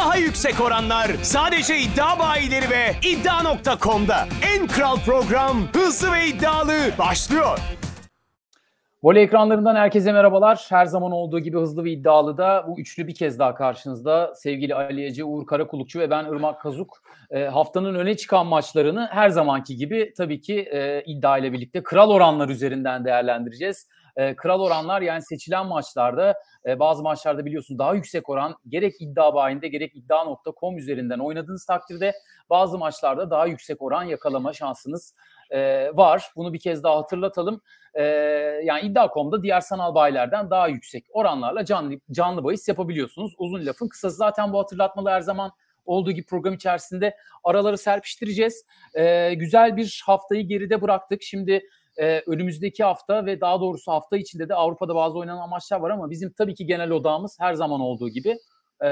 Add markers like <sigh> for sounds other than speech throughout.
daha yüksek oranlar sadece iddia bayileri ve iddia.com'da. En kral program hızlı ve iddialı başlıyor. Voley ekranlarından herkese merhabalar. Her zaman olduğu gibi hızlı ve iddialı da bu üçlü bir kez daha karşınızda. Sevgili Ali Ece, Uğur Karakulukçu ve ben Irmak Kazuk. E, haftanın öne çıkan maçlarını her zamanki gibi tabii ki e, iddia ile birlikte kral oranlar üzerinden değerlendireceğiz e, kral oranlar yani seçilen maçlarda e, bazı maçlarda biliyorsun daha yüksek oran gerek iddia bayinde gerek iddia.com üzerinden oynadığınız takdirde bazı maçlarda daha yüksek oran yakalama şansınız e, var. Bunu bir kez daha hatırlatalım. E, yani iddia.com'da diğer sanal bayilerden daha yüksek oranlarla canlı canlı bahis yapabiliyorsunuz. Uzun lafın kısası zaten bu hatırlatmalı her zaman olduğu gibi program içerisinde araları serpiştireceğiz. E, güzel bir haftayı geride bıraktık. Şimdi e, önümüzdeki hafta ve daha doğrusu hafta içinde de Avrupa'da bazı oynanan maçlar var ama bizim tabii ki genel odağımız her zaman olduğu gibi e,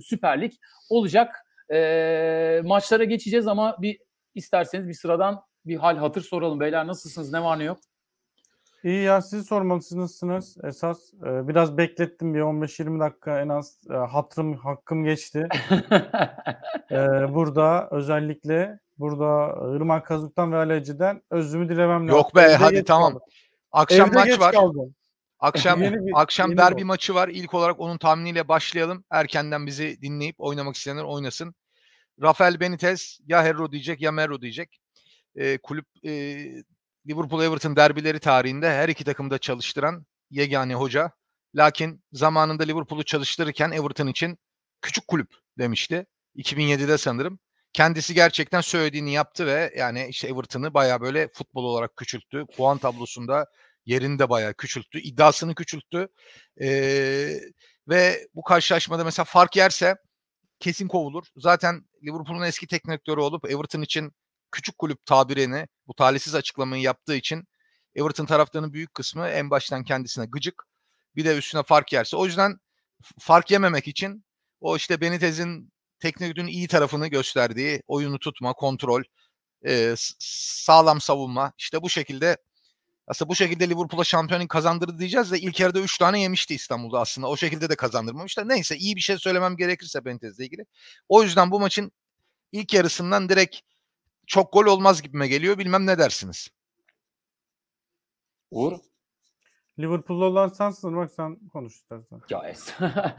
Süper Lig olacak. E, maçlara geçeceğiz ama bir isterseniz bir sıradan bir hal hatır soralım. Beyler nasılsınız? Ne var ne yok? İyi ya siz sormalısınızsınız esas. Ee, biraz beklettim bir 15-20 dakika en az e, hatırım hakkım geçti. <laughs> ee, burada özellikle burada Irmak Kazuk'tan ve Aleci'den özümü dilemem lazım. Yok be Evde hadi tamam. Kaldım. Akşam Evde maç var. Kaldım. Akşam <laughs> yeni bir, akşam yeni derbi bu. maçı var. İlk olarak onun tahminiyle başlayalım. Erkenden bizi dinleyip oynamak isteyenler oynasın. Rafael Benitez ya Herro diyecek ya Merro diyecek. E, kulüp e, Liverpool Everton derbileri tarihinde her iki takımda çalıştıran yegane hoca. Lakin zamanında Liverpool'u çalıştırırken Everton için küçük kulüp demişti. 2007'de sanırım. Kendisi gerçekten söylediğini yaptı ve yani işte Everton'ı baya böyle futbol olarak küçülttü. Puan tablosunda yerini de bayağı küçülttü. İddiasını küçülttü. Ee, ve bu karşılaşmada mesela fark yerse kesin kovulur. Zaten Liverpool'un eski teknik direktörü olup Everton için küçük kulüp tabirini bu talihsiz açıklamayı yaptığı için Everton taraftarının büyük kısmı en baştan kendisine gıcık. Bir de üstüne fark yerse. O yüzden fark yememek için o işte Benitez'in teknik teknikün iyi tarafını gösterdiği oyunu tutma, kontrol, e, sağlam savunma. işte bu şekilde aslında bu şekilde Liverpool'a şampiyonluk kazandırdı diyeceğiz de ilk yarıda 3 tane yemişti İstanbul'da aslında. O şekilde de kazandırmamışlar. Neyse iyi bir şey söylemem gerekirse Benitez'le ilgili. O yüzden bu maçın ilk yarısından direkt çok gol olmaz gibime geliyor. Bilmem ne dersiniz. Uğur? Liverpool'lu olan sensin. Bak sen konuş istersen. Ya,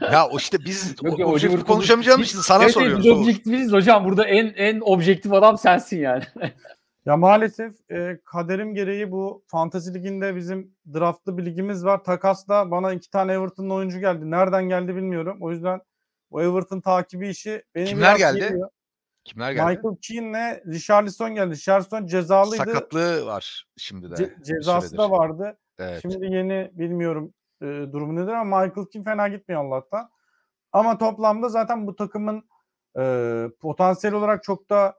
ya işte biz <laughs> Yok, ya, objektif konuşamayacağımız için sana evet, soruyoruz. Biz objektifiz hocam. Burada en en objektif adam sensin yani. <laughs> ya maalesef e, kaderim gereği bu Fantasy Ligi'nde bizim draftlı bir ligimiz var. Takasla bana iki tane Everton'ın oyuncu geldi. Nereden geldi bilmiyorum. O yüzden o Everton takibi işi benim Kimler geldi? Geliyor. Kimler geldi? Michael Keane'le Richarlison geldi. Richarlison cezalıydı. Sakatlığı var şimdi de. Ce- cezası da vardı. Evet. Şimdi yeni bilmiyorum e, durumu nedir ama Michael Keane fena gitmiyor Allah'tan. Ama toplamda zaten bu takımın e, potansiyel olarak çok da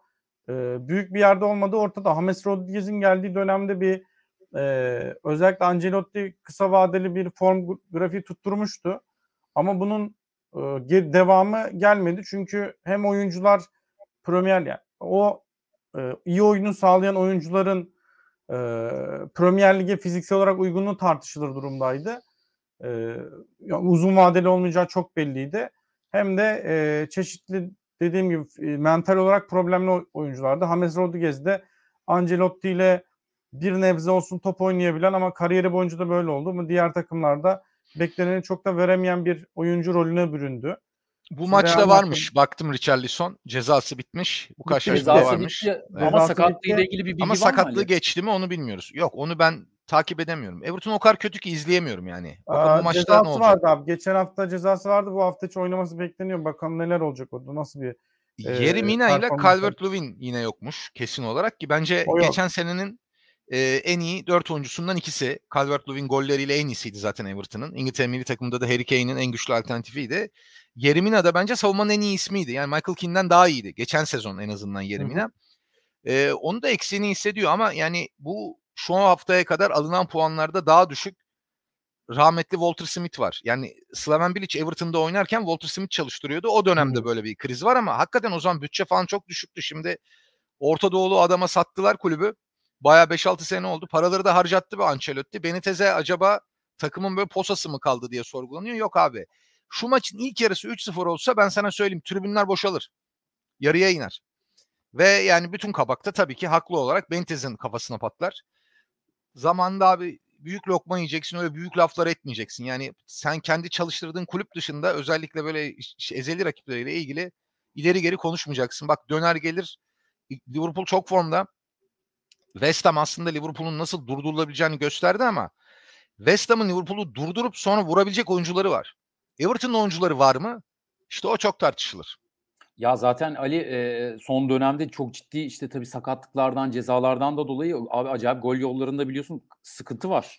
e, büyük bir yerde olmadığı ortada. James Rodriguez'in geldiği dönemde bir e, özellikle Ancelotti kısa vadeli bir form grafiği tutturmuştu. Ama bunun e, devamı gelmedi. Çünkü hem oyuncular Premier Lig. O e, iyi oyunu sağlayan oyuncuların e, Premier Lig'e fiziksel olarak uygunluğu tartışılır durumdaydı. E, yani uzun vadeli olmayacağı çok belliydi. Hem de e, çeşitli dediğim gibi e, mental olarak problemli oyunculardı. James Rodriguez de Ancelotti ile bir nebze olsun top oynayabilen ama kariyeri boyunca da böyle oldu. Ama diğer takımlarda bekleneni çok da veremeyen bir oyuncu rolüne büründü. Bu Şimdi maçta varmış. Baktım, baktım Richarlison. Cezası bitmiş. Bu karşılaşmada varmış. Bitti. Ama cezası sakatlığı ile ilgili bir bilgi Ama var mı? Ama sakatlığı Ali? geçti mi onu bilmiyoruz. Yok onu ben takip edemiyorum. Everton o kadar kötü ki izleyemiyorum yani. Bakalım Aa, bu maçta ne olacak? vardı abi. Geçen hafta cezası vardı. Bu hafta hiç oynaması bekleniyor. Bakalım neler olacak orada. Nasıl bir e, Yeri e, Mina ile Calvert-Lewin yine yokmuş kesin olarak ki bence o geçen yok. senenin e, en iyi 4 oyuncusundan ikisi. Calvert-Lewin golleriyle en iyisiydi zaten Everton'ın. İngiltere milli takımında da Harry Kane'in en güçlü alternatifiydi. Yerimina da bence savunmanın en iyi ismiydi. Yani Michael Keane'den daha iyiydi. Geçen sezon en azından Yerimina. Hı onu da eksiğini hissediyor ama yani bu şu haftaya kadar alınan puanlarda daha düşük rahmetli Walter Smith var. Yani Slaven Bilic Everton'da oynarken Walter Smith çalıştırıyordu. O dönemde Hı. böyle bir kriz var ama hakikaten o zaman bütçe falan çok düşüktü. Şimdi Orta Doğulu adama sattılar kulübü. Baya 5-6 sene oldu. Paraları da harcattı bir Ancelotti. Benitez'e acaba takımın böyle posası mı kaldı diye sorgulanıyor. Yok abi. Şu maçın ilk yarısı 3-0 olsa ben sana söyleyeyim tribünler boşalır. Yarıya iner. Ve yani bütün kabakta tabii ki haklı olarak Benitez'in kafasına patlar. Zamanında abi büyük lokma yiyeceksin öyle büyük laflar etmeyeceksin. Yani sen kendi çalıştırdığın kulüp dışında özellikle böyle ezeli rakipleriyle ilgili ileri geri konuşmayacaksın. Bak döner gelir Liverpool çok formda. West Ham aslında Liverpool'un nasıl durdurulabileceğini gösterdi ama West Ham'ın Liverpool'u durdurup sonra vurabilecek oyuncuları var. Everton'ın oyuncuları var mı? İşte o çok tartışılır. Ya zaten Ali e, son dönemde çok ciddi işte tabii sakatlıklardan, cezalardan da dolayı abi acayip gol yollarında biliyorsun sıkıntı var.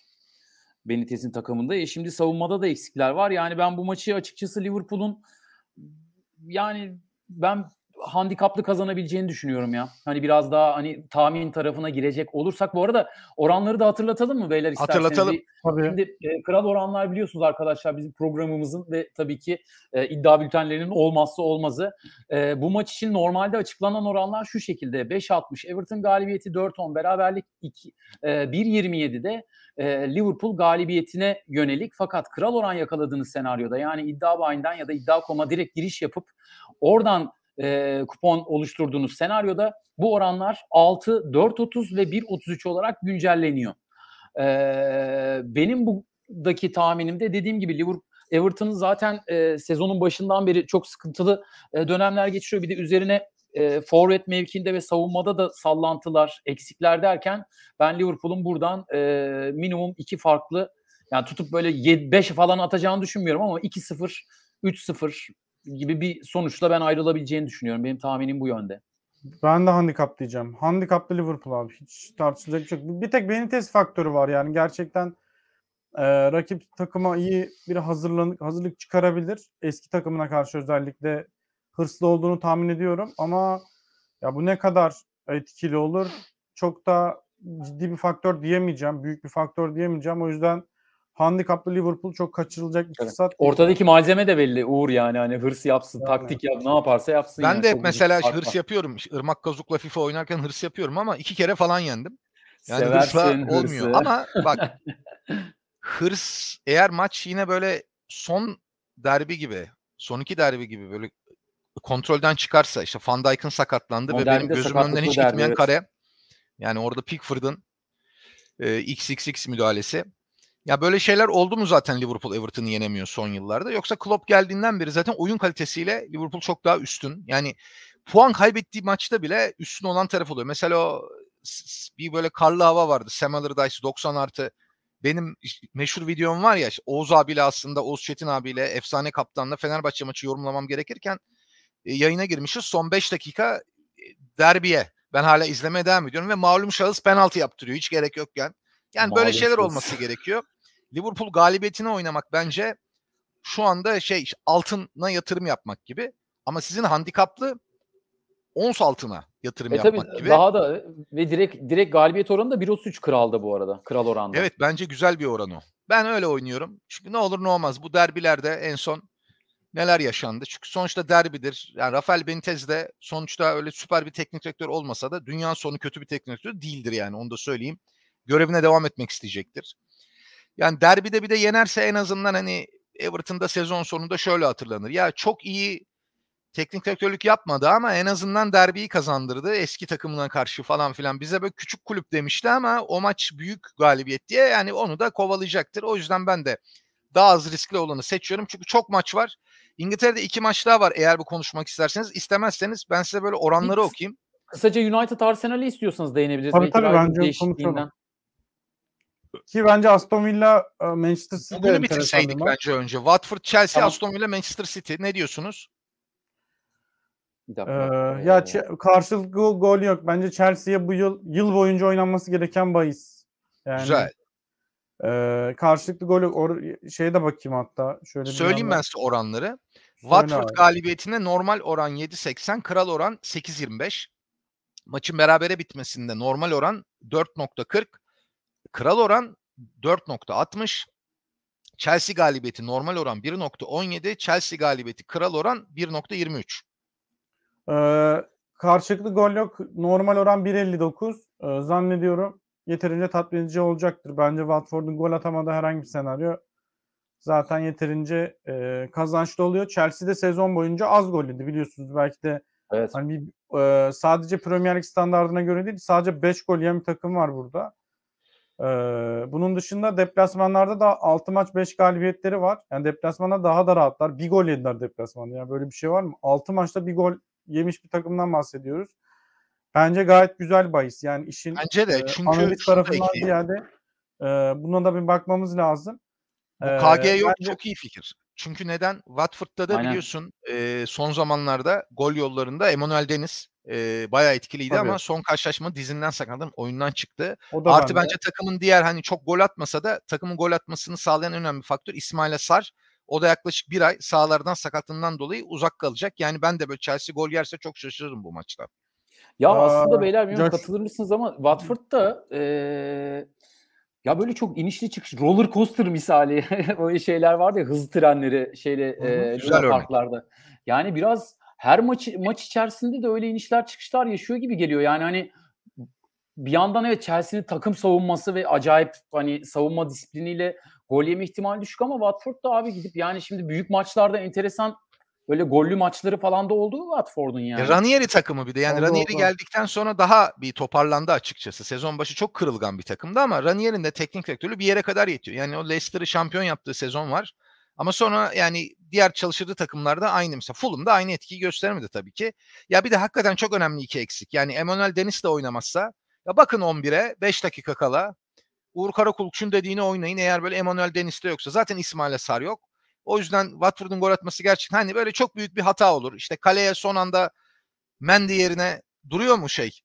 Benitez'in takımında. E şimdi savunmada da eksikler var. Yani ben bu maçı açıkçası Liverpool'un yani ben handikaplı kazanabileceğini düşünüyorum ya. Hani biraz daha hani tahmin tarafına girecek olursak bu arada oranları da hatırlatalım mı beyler isterseniz? Hatırlatalım. tabii. Şimdi e, kral oranlar biliyorsunuz arkadaşlar bizim programımızın ve tabii ki e, iddia bültenlerinin olmazsa olmazı. E, bu maç için normalde açıklanan oranlar şu şekilde 5-60. Everton galibiyeti 4-10 beraberlik 2, e, 1.27'de e, Liverpool galibiyetine yönelik fakat kral oran yakaladığınız senaryoda yani iddia bayinden ya da iddia koma direkt giriş yapıp oradan e, kupon oluşturduğunuz senaryoda bu oranlar 6, 4.30 ve 1.33 olarak güncelleniyor. E, benim buradaki tahminimde dediğim gibi Liverpool Everton zaten e, sezonun başından beri çok sıkıntılı e, dönemler geçiriyor. Bir de üzerine e, forvet mevkinde ve savunmada da sallantılar, eksikler derken ben Liverpool'un buradan e, minimum iki farklı yani tutup böyle 5 falan atacağını düşünmüyorum ama 2-0, 3-0 gibi bir sonuçla ben ayrılabileceğini düşünüyorum. Benim tahminim bu yönde. Ben de handikap diyeceğim. Handikaplı Liverpool abi. Hiç tartışılacak çok. Şey bir tek Benitez faktörü var yani. Gerçekten e, rakip takıma iyi bir hazırlık hazırlık çıkarabilir. Eski takımına karşı özellikle hırslı olduğunu tahmin ediyorum. Ama ya bu ne kadar etkili olur çok da ciddi bir faktör diyemeyeceğim. Büyük bir faktör diyemeyeceğim. O yüzden handikaplı Liverpool çok kaçırılacak bir fırsat. Evet. Ortadaki malzeme de belli Uğur yani hani hırs yapsın, yani. taktik yap, ne yaparsa yapsın. Ben yani. de hep mesela şey hırs artma. yapıyorum. Irmak Kazuk'la FIFA oynarken hırs yapıyorum ama iki kere falan yendim. Yani Seversin hırsla hırsı. olmuyor ama bak <laughs> hırs eğer maç yine böyle son derbi gibi, son iki derbi gibi böyle kontrolden çıkarsa işte Van Dijk'ın sakatlandı o ve benim gözüm önünden hiç gitmeyen evet. kare. Yani orada Pickford'ın e, XXX müdahalesi ya böyle şeyler oldu mu zaten Liverpool Everton'ı yenemiyor son yıllarda? Yoksa Klopp geldiğinden beri zaten oyun kalitesiyle Liverpool çok daha üstün. Yani puan kaybettiği maçta bile üstün olan taraf oluyor. Mesela o bir böyle karlı hava vardı. Sam Allardyce 90 artı. Benim meşhur videom var ya işte Oğuz abiyle aslında Oğuz Çetin abiyle efsane kaptanla Fenerbahçe maçı yorumlamam gerekirken e, yayına girmişiz. Son 5 dakika e, derbiye. Ben hala izlemeye devam ediyorum ve malum şahıs penaltı yaptırıyor hiç gerek yokken. Yani Maalesef. böyle şeyler olması gerekiyor. Liverpool galibiyetine oynamak bence şu anda şey altına yatırım yapmak gibi. Ama sizin handikaplı ons altına yatırım e yapmak tabii, gibi. Daha da e, ve direkt direkt galibiyet oranı da 1.33 kralda bu arada. Kral oranda. Evet bence güzel bir oran o. Ben öyle oynuyorum. Çünkü ne olur ne olmaz bu derbilerde en son neler yaşandı. Çünkü sonuçta derbidir. Yani Rafael Benitez de sonuçta öyle süper bir teknik direktör olmasa da dünya sonu kötü bir teknik direktör değildir yani onu da söyleyeyim görevine devam etmek isteyecektir. Yani derbide bir de yenerse en azından hani Everton'da sezon sonunda şöyle hatırlanır. Ya çok iyi teknik direktörlük yapmadı ama en azından derbiyi kazandırdı. Eski takımına karşı falan filan bize böyle küçük kulüp demişti ama o maç büyük galibiyet diye yani onu da kovalayacaktır. O yüzden ben de daha az riskli olanı seçiyorum. Çünkü çok maç var. İngiltere'de iki maç daha var eğer bu konuşmak isterseniz. istemezseniz ben size böyle oranları Hiç, okuyayım. Kısaca United Arsenal'i istiyorsanız değinebiliriz. Tabii tabii bence değişikliğinden. konuşalım. Ki bence Aston Villa e, Manchester City Bunu bitirseydik bence önce. Watford, Chelsea, tamam. Aston Villa, Manchester City. Ne diyorsunuz? Ee, ee, ya karşılıklı gol yok. Bence Chelsea'ye bu yıl yıl boyunca oynanması gereken bahis. Yani, Güzel. E, karşılıklı gol yok. Or- şeye de bakayım hatta. Şöyle Söyleyeyim ben size oranları. Söyle Watford abi. galibiyetine normal oran 7.80, kral oran 8.25. Maçın berabere bitmesinde normal oran 4.40, kral oran 4.60. Chelsea galibiyeti normal oran 1.17. Chelsea galibiyeti kral oran 1.23. Ee, karşılıklı gol yok. Normal oran 1.59. Ee, zannediyorum yeterince tatmin edici olacaktır. Bence Watford'un gol atamadığı herhangi bir senaryo zaten yeterince e, kazançlı oluyor. Chelsea de sezon boyunca az gol yedi biliyorsunuz. Belki de evet. hani bir, e, sadece Premier League standartına göre değil sadece 5 gol yiyen bir takım var burada. Ee, bunun dışında deplasmanlarda da 6 maç 5 galibiyetleri var. Yani deplasmana daha da rahatlar. Bir gol yediler deplasmanda. Yani böyle bir şey var mı? 6 maçta bir gol yemiş bir takımdan bahsediyoruz. Bence gayet güzel bahis. Yani işin Bence de. E, Çünkü e, analiz tarafından ziyade e, buna da bir bakmamız lazım. Bu KG ee, yok bence... çok iyi fikir. Çünkü neden? Watford'da da Aynen. biliyorsun e, son zamanlarda gol yollarında Emanuel Deniz e, bayağı etkiliydi Tabii. ama son karşılaşma dizinden sakatlandı, oyundan çıktı. Artı bende. bence takımın diğer hani çok gol atmasa da takımın gol atmasını sağlayan önemli faktör İsmail Sar. O da yaklaşık bir ay sağlardan sakatlığından dolayı uzak kalacak. Yani ben de böyle Chelsea gol yerse çok şaşırırım bu maçta. Ya Aa, aslında beyler bilmiyorum Josh... katılır mısınız ama Watford'da e, ya böyle çok inişli çıkış roller coaster misali öyle <laughs> şeyler vardı ya hızlı trenleri şeyle e, parklarda. Yani biraz her maç maç içerisinde de öyle inişler çıkışlar yaşıyor gibi geliyor. Yani hani bir yandan evet Chelsea'nin takım savunması ve acayip hani savunma disipliniyle gol yeme ihtimali düşük ama Watford da abi gidip yani şimdi büyük maçlarda enteresan böyle gollü maçları falan da oldu mu Watford'un yani? E, Ranieri takımı bir de yani oldu, Ranieri oldu. geldikten sonra daha bir toparlandı açıkçası. Sezon başı çok kırılgan bir takımdı ama Ranieri'nin de teknik direktörü bir yere kadar yetiyor. Yani o Leicester'ı şampiyon yaptığı sezon var. Ama sonra yani diğer çalışırdığı takımlarda aynı mesela Fulham'da aynı etkiyi göstermedi tabii ki. Ya bir de hakikaten çok önemli iki eksik. Yani Emanuel Deniz de oynamazsa ya bakın 11'e 5 dakika kala Uğur Karakulukçu'nun dediğini oynayın eğer böyle Emanuel Deniz de yoksa. Zaten İsmail Sar yok. O yüzden Watford'un gol atması gerçekten hani böyle çok büyük bir hata olur. İşte kaleye son anda Mendy yerine duruyor mu şey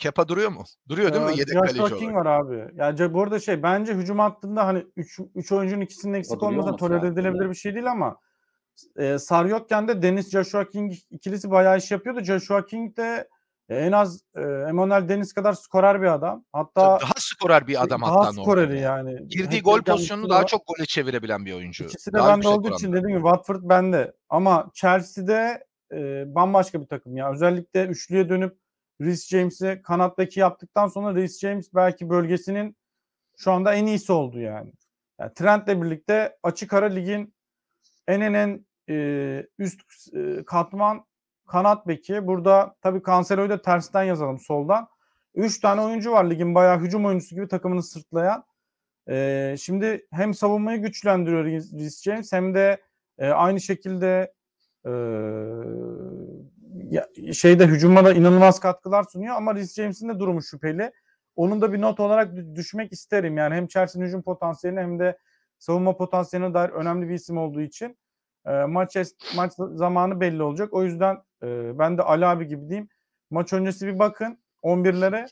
Kepa duruyor mu? Duruyor değil ee, mi yedek Josh kaleci King olarak? var abi. Yani bu arada şey bence hücum hattında hani 3 oyuncunun ikisinin eksik olması tolere edilebilir bir şey değil ama e, Sar yokken de Deniz Joshua King ikilisi bayağı iş yapıyordu. Joshua King de e, en az e, Emanuel Deniz kadar skorer bir adam. Hatta Tabii daha skorer bir şey, adam daha hatta daha skoreri yani. yani. Girdiği gol pozisyonunu daha çok gole çevirebilen bir oyuncu. İkisi de daha bende olduğu için dediğim gibi Watford bende. Ama Chelsea'de e, bambaşka bir takım ya. Özellikle üçlüye dönüp Rhys James'i kanattaki yaptıktan sonra Rhys James belki bölgesinin şu anda en iyisi oldu yani. yani Trent'le birlikte açık ara ligin en en en e, üst e, katman kanat beki. Burada tabii Cancelo'yu da tersten yazalım soldan. 3 tane oyuncu var ligin bayağı hücum oyuncusu gibi takımını sırtlayan. E, şimdi hem savunmayı güçlendiriyor Rhys James hem de e, aynı şekilde e, şeyde hücuma da inanılmaz katkılar sunuyor ama Rhys James'in de durumu şüpheli. Onun da bir not olarak düşmek isterim. Yani hem Chelsea'nin hücum potansiyeline hem de savunma potansiyeline dair önemli bir isim olduğu için e, maç maç zamanı belli olacak. O yüzden e, ben de Ali abi gibi diyeyim. Maç öncesi bir bakın 11'lere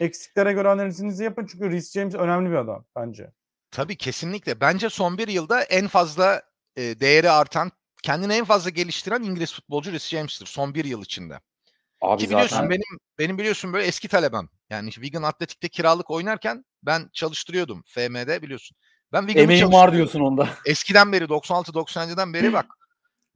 eksiklere göre analizinizi yapın çünkü Rhys James önemli bir adam bence. Tabii kesinlikle. Bence son bir yılda en fazla e, değeri artan kendini en fazla geliştiren İngiliz futbolcu Rhys James'tir son bir yıl içinde. Abi Ki zaten... biliyorsun benim benim biliyorsun böyle eski talebem. Yani Wigan Atletik'te kiralık oynarken ben çalıştırıyordum FM'de biliyorsun. Ben Emeğim var diyorsun onda. <laughs> Eskiden beri 96 97'den beri bak.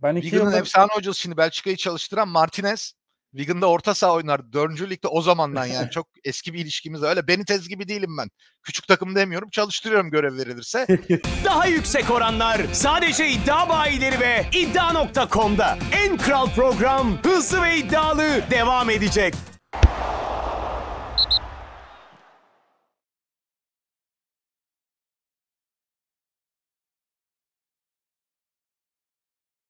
Ben Wigan'ın efsane hocası şimdi Belçika'yı çalıştıran Martinez Wigan'da orta saha oynar. Dördüncü ligde o zamandan yani <laughs> çok eski bir ilişkimiz var. öyle. Benitez gibi değilim ben. Küçük takım demiyorum. Çalıştırıyorum görev verilirse. <laughs> Daha yüksek oranlar sadece iddia bayileri ve iddia.com'da. En kral program hızlı ve iddialı devam edecek.